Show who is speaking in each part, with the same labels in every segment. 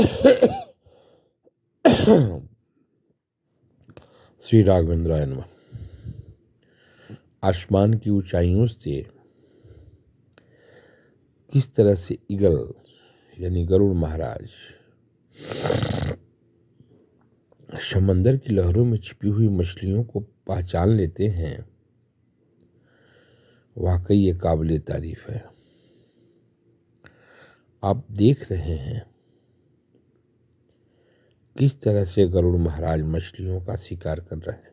Speaker 1: श्री राघवेंद्र आसमान की ऊंचाइयों से किस तरह से ईगल यानी गरुड़ महाराज समंदर की लहरों में छिपी हुई मछलियों को पहचान लेते हैं वाकई ये काबिल तारीफ है आप देख रहे हैं किस तरह से गरुड़ महाराज मछलियों का शिकार कर रहे हैं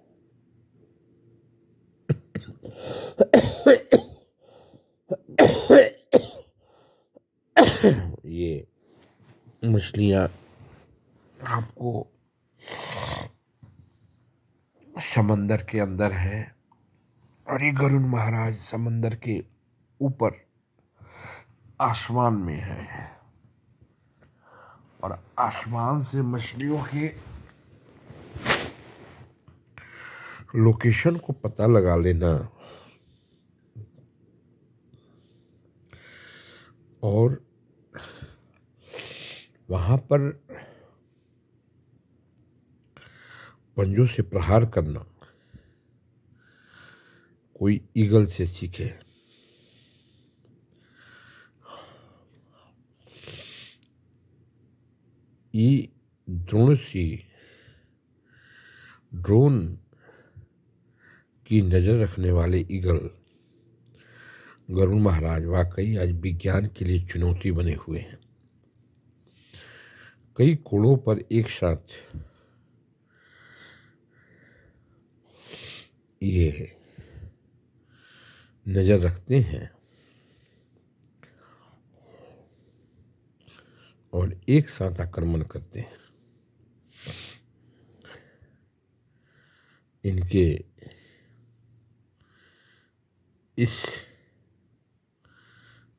Speaker 1: ये मछलियाँ आपको समंदर के अंदर हैं और ये गरुण महाराज समंदर के ऊपर आसमान में है और आसमान से मछलियों के लोकेशन को पता लगा लेना और वहाँ पर पंजों से प्रहार करना कोई ईगल से सीखे ड्रोन से ड्रोन की नज़र रखने वाले ईगल गरुण महाराज वाकई आज विज्ञान के लिए चुनौती बने हुए हैं कई कोड़ों पर एक साथ ये नज़र रखते हैं और एक साथ आक्रमण करते हैं इनके इस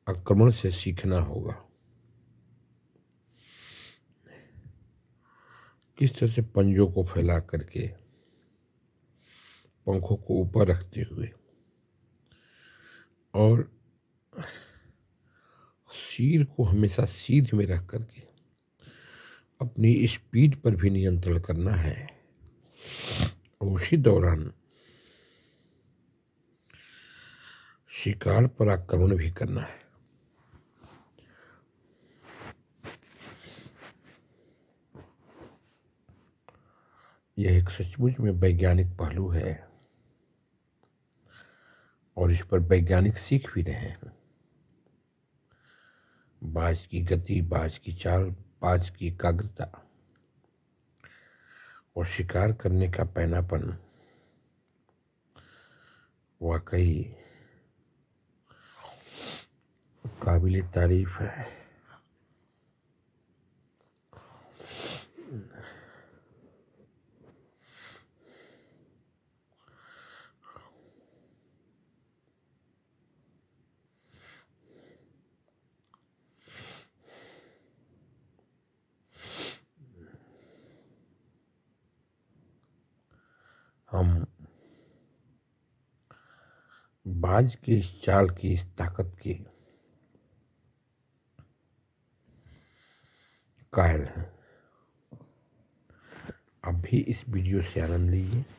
Speaker 1: आक्रमण से सीखना होगा किस तरह से पंजों को फैला करके पंखों को ऊपर रखते हुए और सिर को हमेशा सीध में रख करके अपनी स्पीड पर भी नियंत्रण करना है उसी दौरान शिकार पर आक्रमण भी करना है यह एक सचमुच में वैज्ञानिक पहलू है और इस पर वैज्ञानिक सीख भी रहे हैं बाज की गति बाज की चाल बाज की एकाग्रता और शिकार करने का पैनापन वाकई काबिल तारीफ है हम बाज की इस चाल की इस ताकत की कायल हैं अब भी इस वीडियो से आनंद लीजिए